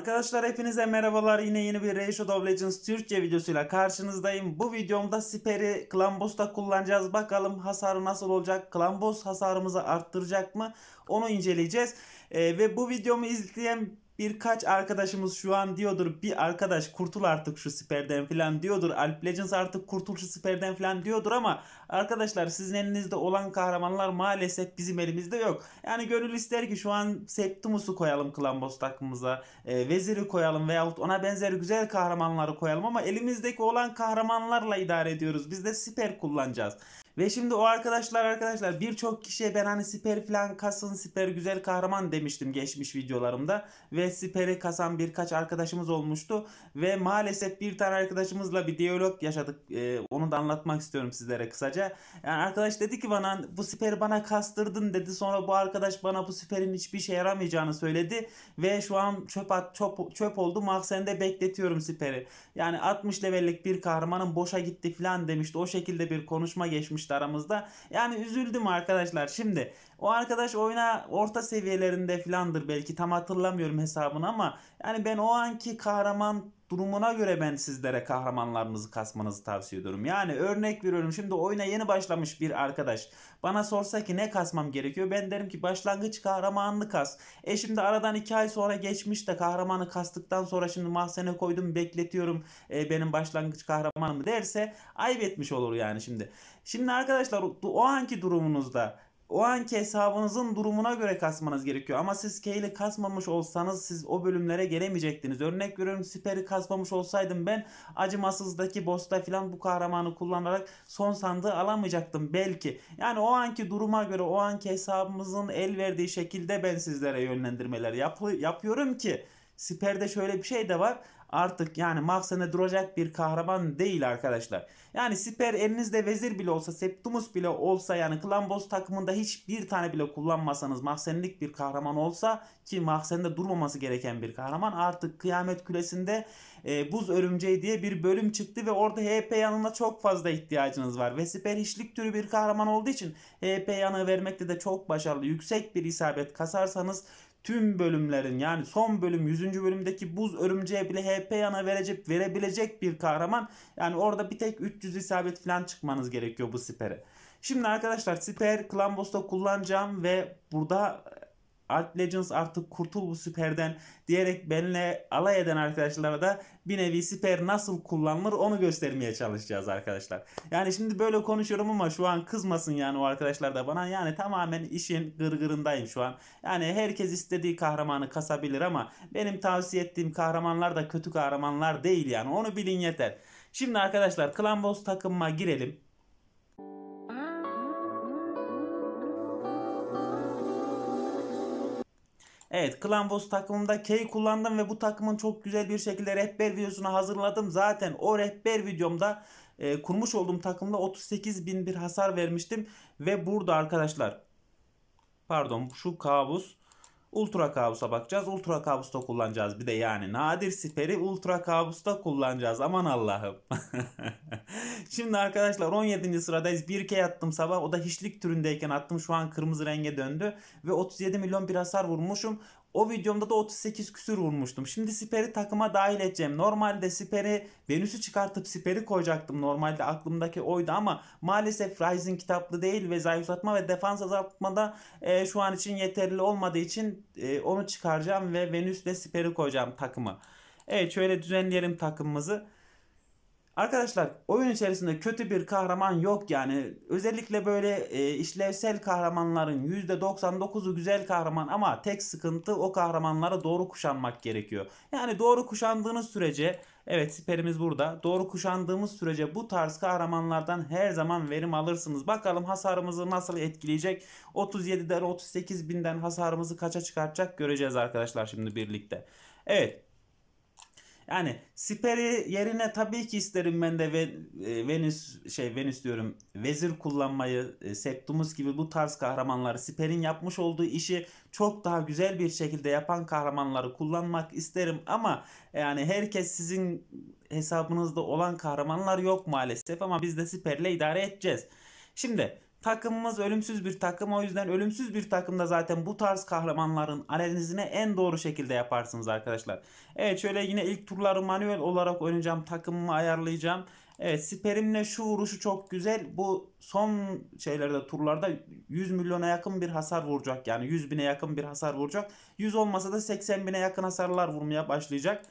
Arkadaşlar hepinize merhabalar. Yine yeni bir Ratio of Legends Türkçe videosuyla karşınızdayım. Bu videomda Siper'i Klambos'ta kullanacağız. Bakalım hasar nasıl olacak? Klambos hasarımızı arttıracak mı? Onu inceleyeceğiz. Ee, ve bu videomu izleyen Birkaç arkadaşımız şu an diyordur bir arkadaş kurtul artık şu siperden filan diyordur. Alp Legends artık kurtul şu siperden filan diyordur ama arkadaşlar sizin elinizde olan kahramanlar maalesef bizim elimizde yok. Yani gönül ister ki şu an Septimus'u koyalım Klambos takımımıza. E, Vezir'i koyalım veyahut ona benzer güzel kahramanları koyalım ama elimizdeki olan kahramanlarla idare ediyoruz. Biz de siper kullanacağız. Ve şimdi o arkadaşlar arkadaşlar birçok kişiye ben hani siper falan kasın siper güzel kahraman demiştim geçmiş videolarımda. Ve siperi kasan birkaç arkadaşımız olmuştu. Ve maalesef bir tane arkadaşımızla bir diyalog yaşadık. Ee, onu da anlatmak istiyorum sizlere kısaca. Yani arkadaş dedi ki bana bu siperi bana kastırdın dedi. Sonra bu arkadaş bana bu siperin hiçbir şey yaramayacağını söyledi. Ve şu an çöp, at, çöp, çöp oldu mahzende bekletiyorum siperi. Yani 60 levellik bir kahramanın boşa gitti falan demişti. O şekilde bir konuşma geçmiş tartışmıştı aramızda. Yani üzüldüm arkadaşlar. Şimdi o arkadaş oyuna orta seviyelerinde filandır belki tam hatırlamıyorum hesabını ama yani ben o anki kahraman durumuna göre ben sizlere kahramanlarınızı kasmanızı tavsiye ediyorum. Yani örnek veriyorum şimdi oyuna yeni başlamış bir arkadaş bana sorsa ki ne kasmam gerekiyor ben derim ki başlangıç kahramanını kas. E şimdi aradan 2 ay sonra geçmiş de kahramanı kastıktan sonra şimdi mahzene koydum bekletiyorum e, benim başlangıç kahramanımı derse ayıp etmiş olur yani şimdi. Şimdi arkadaşlar o anki durumunuzda o anki hesabınızın durumuna göre kasmanız gerekiyor. Ama siz Kale'i kasmamış olsanız siz o bölümlere gelemeyecektiniz. Örnek veriyorum Siper'i kasmamış olsaydım ben acımasızdaki boss'ta filan bu kahramanı kullanarak son sandığı alamayacaktım belki. Yani o anki duruma göre o anki hesabımızın el verdiği şekilde ben sizlere yönlendirmeler yap yapıyorum ki Siper'de şöyle bir şey de var artık yani mafsana duracak bir kahraman değil arkadaşlar. Yani siper elinizde vezir bile olsa septumus bile olsa yani klambos takımında hiçbir tane bile kullanmasanız mahsenlik bir kahraman olsa ki mahsende durmaması gereken bir kahraman artık kıyamet kulesinde e, buz örümceği diye bir bölüm çıktı ve orada HP yanına çok fazla ihtiyacınız var. Ve siper hiçlik türü bir kahraman olduğu için HP yanı vermekte de çok başarılı. Yüksek bir isabet kasarsanız tüm bölümlerin yani son bölüm 100. bölümdeki buz örümceğe bile HP yana verecek, verebilecek bir kahraman. Yani orada bir tek 300 isabet falan çıkmanız gerekiyor bu sipere. Şimdi arkadaşlar siper Klambos'ta kullanacağım ve burada Art Legends artık kurtul bu siperden diyerek benimle alay eden arkadaşlara da bir nevi siper nasıl kullanılır onu göstermeye çalışacağız arkadaşlar. Yani şimdi böyle konuşuyorum ama şu an kızmasın yani o arkadaşlar da bana. Yani tamamen işin gırgırındayım şu an. Yani herkes istediği kahramanı kasabilir ama benim tavsiye ettiğim kahramanlar da kötü kahramanlar değil yani. Onu bilin yeter. Şimdi arkadaşlar Klan Boss takımıma girelim. Evet Clan Boss takımımda K'yi kullandım ve bu takımın çok güzel bir şekilde rehber videosunu hazırladım. Zaten o rehber videomda e, kurmuş olduğum takımda 38 bin bir hasar vermiştim. Ve burada arkadaşlar pardon şu kabus Ultra kabusa bakacağız. Ultra kabusta kullanacağız. Bir de yani nadir siperi ultra kabusta kullanacağız. Aman Allah'ım. Şimdi arkadaşlar 17. sıradayız. 1K attım sabah. O da hiçlik türündeyken attım. Şu an kırmızı renge döndü. Ve 37 milyon bir hasar vurmuşum. O videomda da 38 küsür vurmuştum. Şimdi Siper'i takıma dahil edeceğim. Normalde Siper'i Venüs'ü çıkartıp Siper'i koyacaktım. Normalde aklımdaki oydu ama maalesef Rising kitaplı değil ve zayıflatma ve defans azaltmada e, şu an için yeterli olmadığı için e, onu çıkaracağım ve Venüs'le Siper'i koyacağım takıma. Evet şöyle düzenleyelim takımımızı. Arkadaşlar oyun içerisinde kötü bir kahraman yok yani. Özellikle böyle e, işlevsel kahramanların %99'u güzel kahraman ama tek sıkıntı o kahramanlara doğru kuşanmak gerekiyor. Yani doğru kuşandığınız sürece evet siperimiz burada. Doğru kuşandığımız sürece bu tarz kahramanlardan her zaman verim alırsınız. Bakalım hasarımızı nasıl etkileyecek. 37'den 38 binden hasarımızı kaça çıkartacak göreceğiz arkadaşlar şimdi birlikte. Evet yani Siper'i yerine tabii ki isterim ben de e, Venüs şey Venüs diyorum vezir kullanmayı e, gibi bu tarz kahramanları Siper'in yapmış olduğu işi çok daha güzel bir şekilde yapan kahramanları kullanmak isterim ama yani herkes sizin hesabınızda olan kahramanlar yok maalesef ama biz de Siper'le idare edeceğiz. Şimdi Takımımız ölümsüz bir takım. O yüzden ölümsüz bir takımda zaten bu tarz kahramanların analizini en doğru şekilde yaparsınız arkadaşlar. Evet şöyle yine ilk turları manuel olarak oynayacağım. Takımımı ayarlayacağım. Evet siperimle şu vuruşu çok güzel. Bu son şeylerde turlarda 100 milyona yakın bir hasar vuracak. Yani 100 bine yakın bir hasar vuracak. 100 olmasa da 80 bine yakın hasarlar vurmaya başlayacak.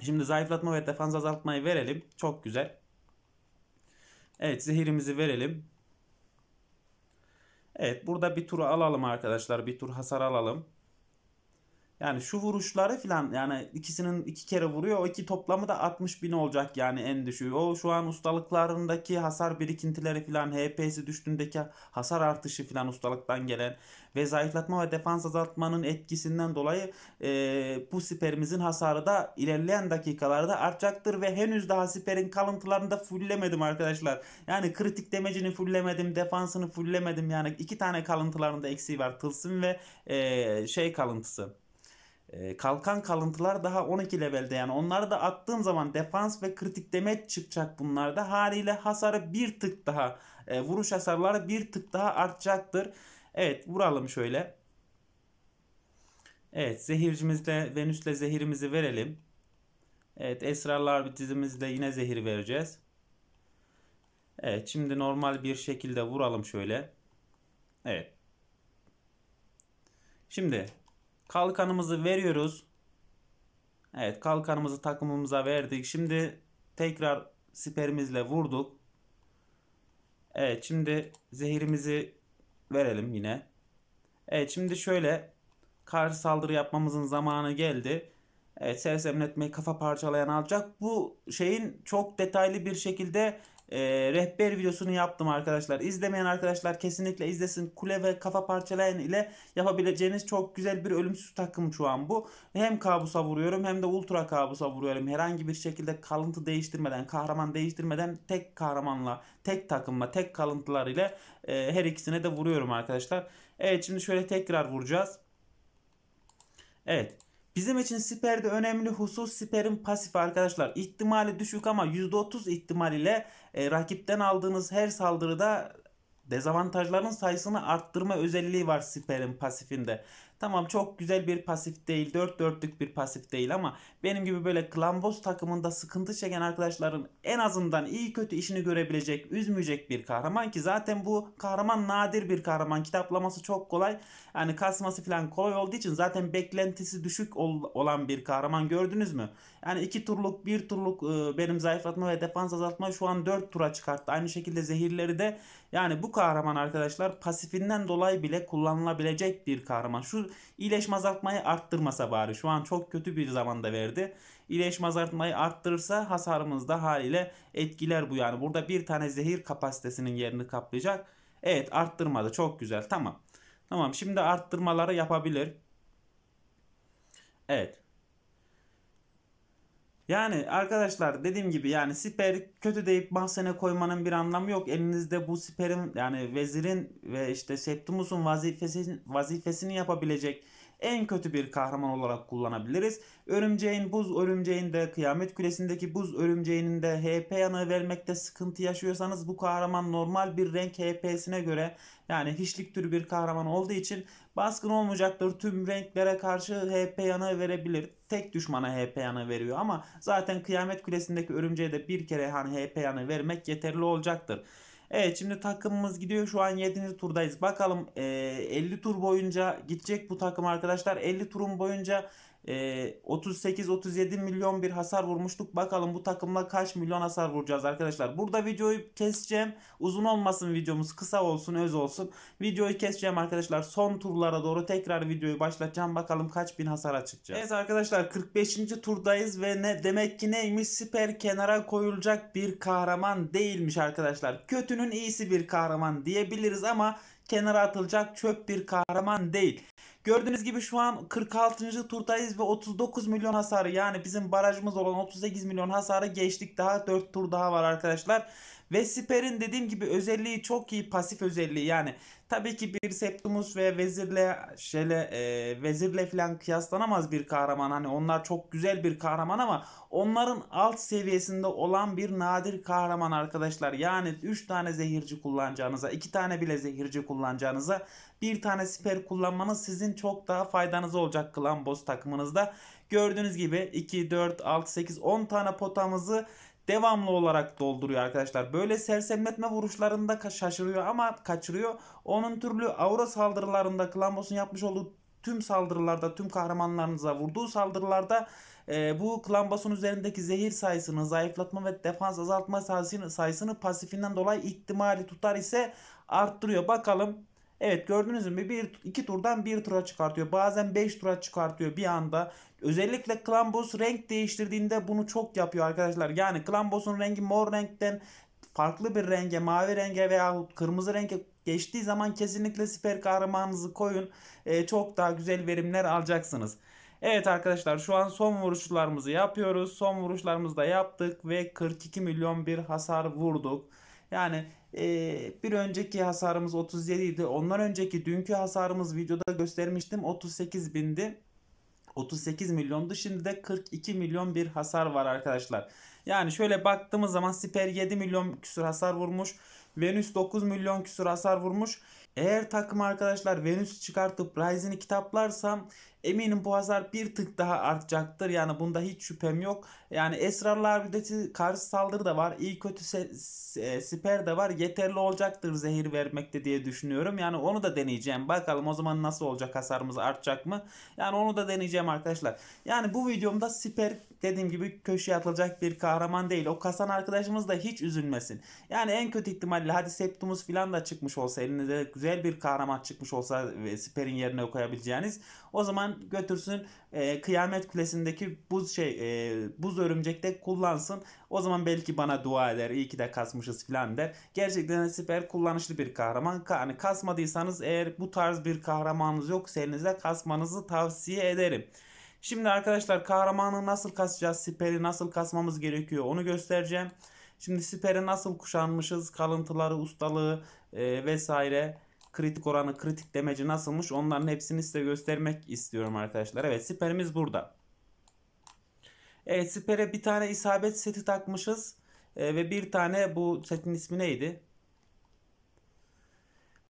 Şimdi zayıflatma ve defans azaltmayı verelim. Çok güzel. Evet zehirimizi verelim. Evet burada bir tur alalım arkadaşlar. Bir tur hasar alalım. Yani şu vuruşları filan yani ikisinin iki kere vuruyor. O iki toplamı da 60 bin olacak yani en düşüğü. O şu an ustalıklarındaki hasar birikintileri filan HP'si düştüğündeki hasar artışı filan ustalıktan gelen ve zayıflatma ve defans azaltmanın etkisinden dolayı e, bu siperimizin hasarı da ilerleyen dakikalarda artacaktır ve henüz daha siperin kalıntılarını da fulllemedim arkadaşlar. Yani kritik demecini fulllemedim, defansını fulllemedim. Yani iki tane kalıntılarında eksiği var. Tılsım ve e, şey kalıntısı ee, kalkan kalıntılar daha 12 levelde yani onları da attığım zaman defans ve kritik demet çıkacak bunlarda. Haliyle hasarı bir tık daha e, vuruş hasarları bir tık daha artacaktır. Evet vuralım şöyle. Evet zehircimizle Venüs'le zehirimizi verelim. Evet esrarlar bitimizle yine zehir vereceğiz. Evet şimdi normal bir şekilde vuralım şöyle. Evet. Şimdi Kalkanımızı veriyoruz. Evet kalkanımızı takımımıza verdik. Şimdi tekrar siperimizle vurduk. Evet şimdi zehirimizi verelim yine. Evet şimdi şöyle karşı saldırı yapmamızın zamanı geldi. Evet sersemletmeyi kafa parçalayan alacak. Bu şeyin çok detaylı bir şekilde e, rehber videosunu yaptım arkadaşlar. İzlemeyen arkadaşlar kesinlikle izlesin. Kule ve kafa parçalayan ile yapabileceğiniz çok güzel bir ölümsüz takım şu an bu. Hem kabusa vuruyorum hem de ultra kabusa vuruyorum. Herhangi bir şekilde kalıntı değiştirmeden, kahraman değiştirmeden tek kahramanla, tek takımla, tek kalıntılar ile e, her ikisine de vuruyorum arkadaşlar. Evet şimdi şöyle tekrar vuracağız. Evet. Bizim için siperde önemli husus siperin pasif arkadaşlar. İhtimali düşük ama %30 ihtimal ile e, rakipten aldığınız her saldırıda dezavantajların sayısını arttırma özelliği var siperin pasifinde. Tamam çok güzel bir pasif değil. Dört dörtlük bir pasif değil ama benim gibi böyle klamboz takımında sıkıntı çeken arkadaşların en azından iyi kötü işini görebilecek, üzmeyecek bir kahraman ki zaten bu kahraman nadir bir kahraman. Kitaplaması çok kolay. Yani kasması falan kolay olduğu için zaten beklentisi düşük ol- olan bir kahraman gördünüz mü? Yani iki turluk, bir turluk e, benim zayıflatma ve defans azaltma şu an dört tura çıkarttı. Aynı şekilde zehirleri de yani bu kahraman arkadaşlar pasifinden dolayı bile kullanılabilecek bir kahraman. Şu veriyordu. İyileşme azaltmayı arttırmasa bari. Şu an çok kötü bir zamanda verdi. İyileşme azaltmayı arttırırsa hasarımızda haliyle etkiler bu yani. Burada bir tane zehir kapasitesinin yerini kaplayacak. Evet arttırmadı. Çok güzel. Tamam. Tamam şimdi arttırmaları yapabilir. Evet. Yani arkadaşlar dediğim gibi yani siper kötü deyip bahsene koymanın bir anlamı yok. Elinizde bu siperin yani vezirin ve işte Septimus'un vazifesini, vazifesini yapabilecek en kötü bir kahraman olarak kullanabiliriz. Örümceğin, buz örümceğin de kıyamet kulesindeki buz örümceğinin de HP yanığı vermekte sıkıntı yaşıyorsanız bu kahraman normal bir renk HP'sine göre yani hiçlik türü bir kahraman olduğu için baskın olmayacaktır. Tüm renklere karşı HP yanığı verebilir. Tek düşmana HP yanığı veriyor ama zaten kıyamet kulesindeki örümceğe de bir kere hani HP yanığı vermek yeterli olacaktır. Evet şimdi takımımız gidiyor. Şu an 7. turdayız. Bakalım e, 50 tur boyunca gidecek bu takım arkadaşlar. 50 turun boyunca 38-37 ee, milyon bir hasar vurmuştuk. Bakalım bu takımla kaç milyon hasar vuracağız arkadaşlar. Burada videoyu keseceğim. Uzun olmasın videomuz. Kısa olsun, öz olsun. Videoyu keseceğim arkadaşlar. Son turlara doğru tekrar videoyu başlatacağım. Bakalım kaç bin hasara çıkacağız. Evet arkadaşlar 45. turdayız ve ne demek ki neymiş? Siper kenara koyulacak bir kahraman değilmiş arkadaşlar. Kötünün iyisi bir kahraman diyebiliriz ama kenara atılacak çöp bir kahraman değil. Gördüğünüz gibi şu an 46. turdayız ve 39 milyon hasarı yani bizim barajımız olan 38 milyon hasarı geçtik. Daha 4 tur daha var arkadaşlar. Vesper'in dediğim gibi özelliği çok iyi pasif özelliği yani tabii ki bir Septimus ve Vezir'le şöyle e, Vezir'le falan kıyaslanamaz bir kahraman. Hani onlar çok güzel bir kahraman ama onların alt seviyesinde olan bir nadir kahraman arkadaşlar. Yani 3 tane zehirci kullanacağınıza, 2 tane bile zehirci kullanacağınıza bir tane siper kullanmanız sizin çok daha faydanız olacak klan boss takımınızda. Gördüğünüz gibi 2, 4, 6, 8, 10 tane potamızı devamlı olarak dolduruyor arkadaşlar. Böyle sersemletme vuruşlarında şaşırıyor ama kaçırıyor. Onun türlü aura saldırılarında Klambos'un yapmış olduğu tüm saldırılarda, tüm kahramanlarınıza vurduğu saldırılarda e, bu Klambos'un üzerindeki zehir sayısını, zayıflatma ve defans azaltma sayısını, sayısını pasifinden dolayı ihtimali tutar ise arttırıyor. Bakalım Evet gördünüz mü? Bir, iki turdan bir tura çıkartıyor. Bazen beş tura çıkartıyor bir anda. Özellikle Klambos renk değiştirdiğinde bunu çok yapıyor arkadaşlar. Yani Klambos'un rengi mor renkten farklı bir renge, mavi renge veya kırmızı renge geçtiği zaman kesinlikle siper kahramanınızı koyun. E, çok daha güzel verimler alacaksınız. Evet arkadaşlar şu an son vuruşlarımızı yapıyoruz. Son vuruşlarımızı da yaptık ve 42 milyon bir hasar vurduk. Yani e, bir önceki hasarımız 37 idi. Ondan önceki dünkü hasarımız videoda göstermiştim 38 bindi. 38 milyondu. Şimdi de 42 milyon bir hasar var arkadaşlar. Yani şöyle baktığımız zaman Siper 7 milyon küsur hasar vurmuş. Venüs 9 milyon küsur hasar vurmuş. Eğer takım arkadaşlar Venüs çıkartıp Ryzen'i kitaplarsam Eminim bu hasar bir tık daha artacaktır. Yani bunda hiç şüphem yok. Yani Esrarlar Güdeti karşı saldırı da var. İyi kötü e, siper de var. Yeterli olacaktır zehir vermekte diye düşünüyorum. Yani onu da deneyeceğim. Bakalım o zaman nasıl olacak hasarımız artacak mı? Yani onu da deneyeceğim arkadaşlar. Yani bu videomda siper dediğim gibi köşeye atılacak bir kahraman değil. O kasan arkadaşımız da hiç üzülmesin. Yani en kötü ihtimalle hadi Septumus falan da çıkmış olsa elinizde güzel bir kahraman çıkmış olsa e, Siper'in yerine koyabileceğiniz o zaman götürsün e, kıyamet kulesindeki buz şey e, buz örümcekte kullansın. O zaman belki bana dua eder. İyi ki de kasmışız filan der. Gerçekten süper kullanışlı bir kahraman. Yani kasmadıysanız eğer bu tarz bir kahramanınız yok elinize kasmanızı tavsiye ederim. Şimdi arkadaşlar kahramanı nasıl kasacağız? Siperi nasıl kasmamız gerekiyor? Onu göstereceğim. Şimdi siperi nasıl kuşanmışız? Kalıntıları, ustalığı e, vesaire kritik oranı, kritik demeci nasılmış onların hepsini size göstermek istiyorum arkadaşlar. Evet siperimiz burada. Evet sipere bir tane isabet seti takmışız. E, ve bir tane bu setin ismi neydi?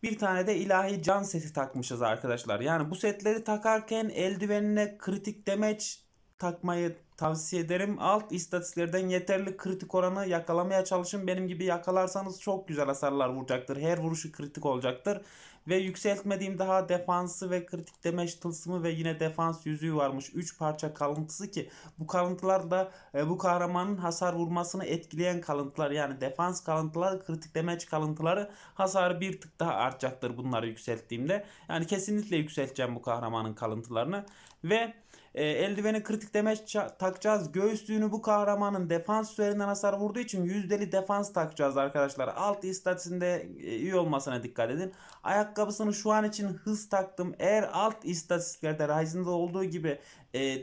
Bir tane de ilahi can seti takmışız arkadaşlar. Yani bu setleri takarken eldivenine kritik demeç takmayı tavsiye ederim. Alt istatistiklerden yeterli kritik oranı yakalamaya çalışın. Benim gibi yakalarsanız çok güzel hasarlar vuracaktır. Her vuruşu kritik olacaktır. Ve yükseltmediğim daha defansı ve kritik demeç tılsımı ve yine defans yüzüğü varmış. 3 parça kalıntısı ki bu kalıntılar da e, bu kahramanın hasar vurmasını etkileyen kalıntılar. Yani defans kalıntıları, kritik demeç kalıntıları hasarı bir tık daha artacaktır bunları yükselttiğimde. Yani kesinlikle yükselteceğim bu kahramanın kalıntılarını. Ve e, eldiveni kritik demeç takacağız. Göğüslüğünü bu kahramanın defans üzerinden hasar vurduğu için yüzdeli defans takacağız arkadaşlar. Alt istatisinde iyi e, olmasına dikkat edin. Ayakkabısını şu an için hız taktım. Eğer alt istatistiklerde Ryzen'da olduğu gibi e,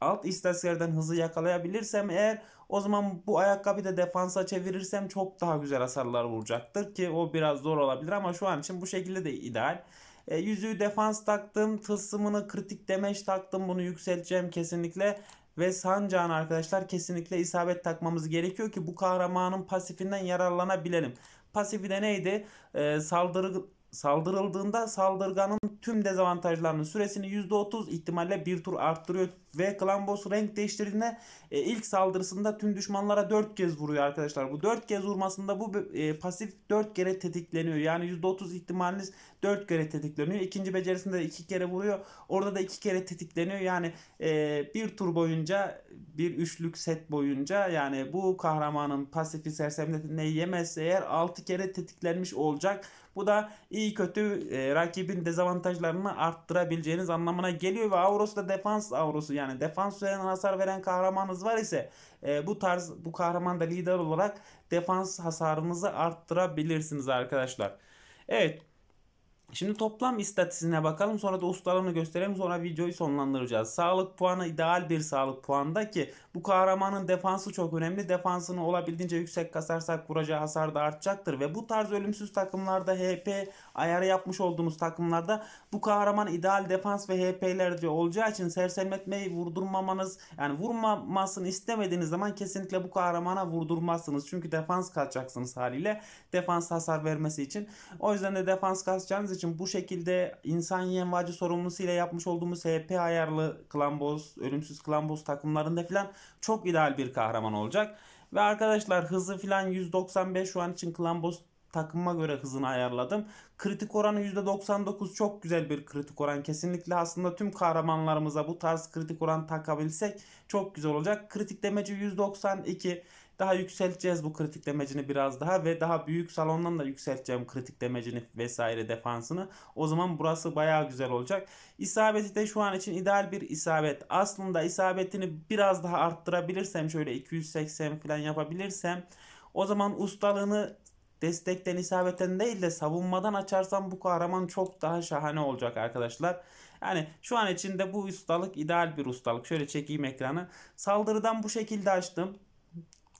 alt istatistiklerden hızı yakalayabilirsem eğer o zaman bu ayakkabı da defansa çevirirsem çok daha güzel hasarlar vuracaktır ki o biraz zor olabilir ama şu an için bu şekilde de ideal. E, yüzüğü defans taktım. Tılsımını kritik demeç taktım. Bunu yükselteceğim kesinlikle. Ve sancağın arkadaşlar kesinlikle isabet takmamız gerekiyor ki bu kahramanın pasifinden yararlanabilelim. Pasifi de neydi? E, saldırı saldırıldığında saldırganın tüm dezavantajlarının süresini %30 ihtimalle bir tur arttırıyor. Ve Clan Boss renk değiştirdiğinde e, ilk saldırısında tüm düşmanlara 4 kez vuruyor arkadaşlar. Bu 4 kez vurmasında bu e, pasif 4 kere tetikleniyor. Yani %30 ihtimaliniz 4 kere tetikleniyor. İkinci becerisinde 2 kere vuruyor. Orada da 2 kere tetikleniyor. Yani e, bir tur boyunca bir üçlük set boyunca yani bu kahramanın pasifi sersemletmeyi yemezse eğer 6 kere tetiklenmiş olacak. Bu da iyi kötü e, rakibin dezavantajlarını arttırabileceğiniz anlamına geliyor ve avrosu da defans Avrosu yani defans veren hasar veren kahramanınız var ise e, bu tarz bu kahraman da lider olarak defans hasarınızı arttırabilirsiniz arkadaşlar. Evet Şimdi toplam istatistiğine bakalım sonra da ustalarını gösterelim sonra videoyu sonlandıracağız. Sağlık puanı ideal bir sağlık puanında ki bu kahramanın defansı çok önemli. Defansını olabildiğince yüksek kasarsak vuracağı hasar da artacaktır ve bu tarz ölümsüz takımlarda HP ayarı yapmış olduğumuz takımlarda bu kahraman ideal defans ve HP'lerce olacağı için sersemletmeyi vurdurmamanız yani vurmamasını istemediğiniz zaman kesinlikle bu kahramana vurdurmazsınız. Çünkü defans kaçacaksınız haliyle. Defans hasar vermesi için. O yüzden de defans kaçacağınız için bu şekilde insan yenvacı sorumlusu ile yapmış olduğumuz HP ayarlı klamboz, ölümsüz klamboz takımlarında filan çok ideal bir kahraman olacak. Ve arkadaşlar hızı filan 195 şu an için klambos takımıma göre hızını ayarladım. Kritik oranı %99 çok güzel bir kritik oran. Kesinlikle aslında tüm kahramanlarımıza bu tarz kritik oran takabilsek çok güzel olacak. Kritik demeci 192. Daha yükselteceğiz bu kritik demecini biraz daha ve daha büyük salondan da yükselteceğim kritik demecini vesaire defansını. O zaman burası baya güzel olacak. İsabeti de şu an için ideal bir isabet. Aslında isabetini biraz daha arttırabilirsem şöyle 280 falan yapabilirsem o zaman ustalığını destekten isabeten değil de savunmadan açarsam bu kahraman çok daha şahane olacak arkadaşlar. Yani şu an içinde bu ustalık ideal bir ustalık. Şöyle çekeyim ekranı. Saldırıdan bu şekilde açtım.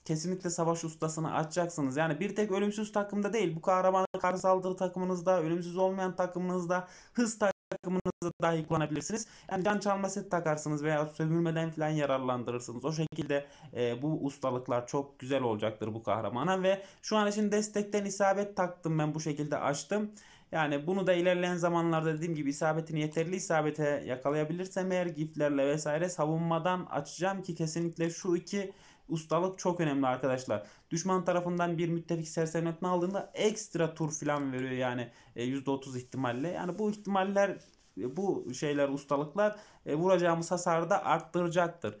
Kesinlikle savaş ustasını açacaksınız. Yani bir tek ölümsüz takımda değil. Bu kahraman kar saldırı takımınızda, ölümsüz olmayan takımınızda, hız takımınızda takımınıza dahi kullanabilirsiniz. Yani can çalma set takarsınız veya sömürmeden falan yararlandırırsınız. O şekilde e, bu ustalıklar çok güzel olacaktır bu kahramana ve şu an için destekten isabet taktım ben bu şekilde açtım. Yani bunu da ilerleyen zamanlarda dediğim gibi isabetini yeterli isabete yakalayabilirsem eğer giflerle vesaire savunmadan açacağım ki kesinlikle şu iki ustalık çok önemli arkadaşlar. Düşman tarafından bir müttefik sersemletme aldığında ekstra tur falan veriyor yani %30 e, ihtimalle. Yani bu ihtimaller e, bu şeyler ustalıklar e, vuracağımız hasarı da arttıracaktır.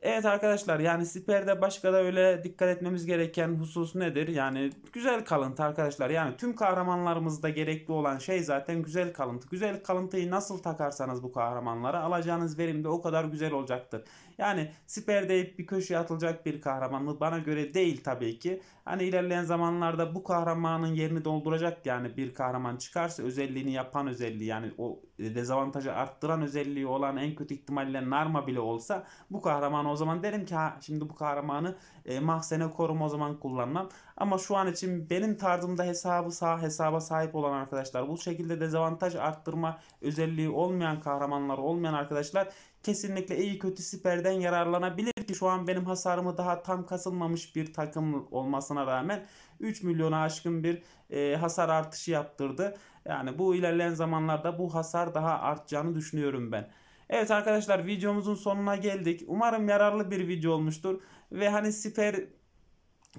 Evet arkadaşlar yani siperde başka da öyle dikkat etmemiz gereken husus nedir? Yani güzel kalıntı arkadaşlar. Yani tüm kahramanlarımızda gerekli olan şey zaten güzel kalıntı. Güzel kalıntıyı nasıl takarsanız bu kahramanlara alacağınız verim de o kadar güzel olacaktır. Yani deyip bir köşeye atılacak bir kahraman mı? Bana göre değil tabii ki. Hani ilerleyen zamanlarda bu kahramanın yerini dolduracak yani bir kahraman çıkarsa özelliğini yapan özelliği yani o dezavantajı arttıran özelliği olan en kötü ihtimalle Narma bile olsa bu kahramanı o zaman derim ki ha şimdi bu kahramanı e, mahzene korum o zaman kullanmam. Ama şu an için benim tarzımda hesabı sağ hesaba sahip olan arkadaşlar bu şekilde dezavantaj arttırma özelliği olmayan kahramanlar olmayan arkadaşlar kesinlikle iyi kötü siperden yararlanabilir ki şu an benim hasarımı daha tam kasılmamış bir takım olmasına rağmen 3 milyona aşkın bir e, hasar artışı yaptırdı. Yani bu ilerleyen zamanlarda bu hasar daha artacağını düşünüyorum ben. Evet arkadaşlar videomuzun sonuna geldik. Umarım yararlı bir video olmuştur. Ve hani siper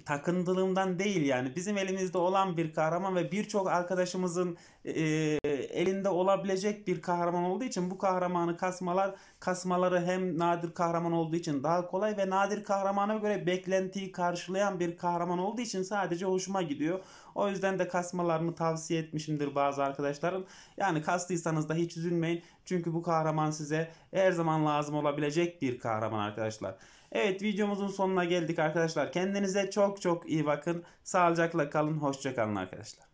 takındığımdan değil yani bizim elimizde olan bir kahraman ve birçok arkadaşımızın e, e, elinde olabilecek bir kahraman olduğu için bu kahramanı kasmalar kasmaları hem nadir kahraman olduğu için daha kolay ve nadir kahramana göre beklentiyi karşılayan bir kahraman olduğu için sadece hoşuma gidiyor. O yüzden de kasmalarını tavsiye etmişimdir bazı arkadaşlarım. Yani kastıysanız da hiç üzülmeyin. Çünkü bu kahraman size her zaman lazım olabilecek bir kahraman arkadaşlar. Evet videomuzun sonuna geldik arkadaşlar. Kendinize çok çok iyi bakın. Sağlıcakla kalın. Hoşçakalın arkadaşlar.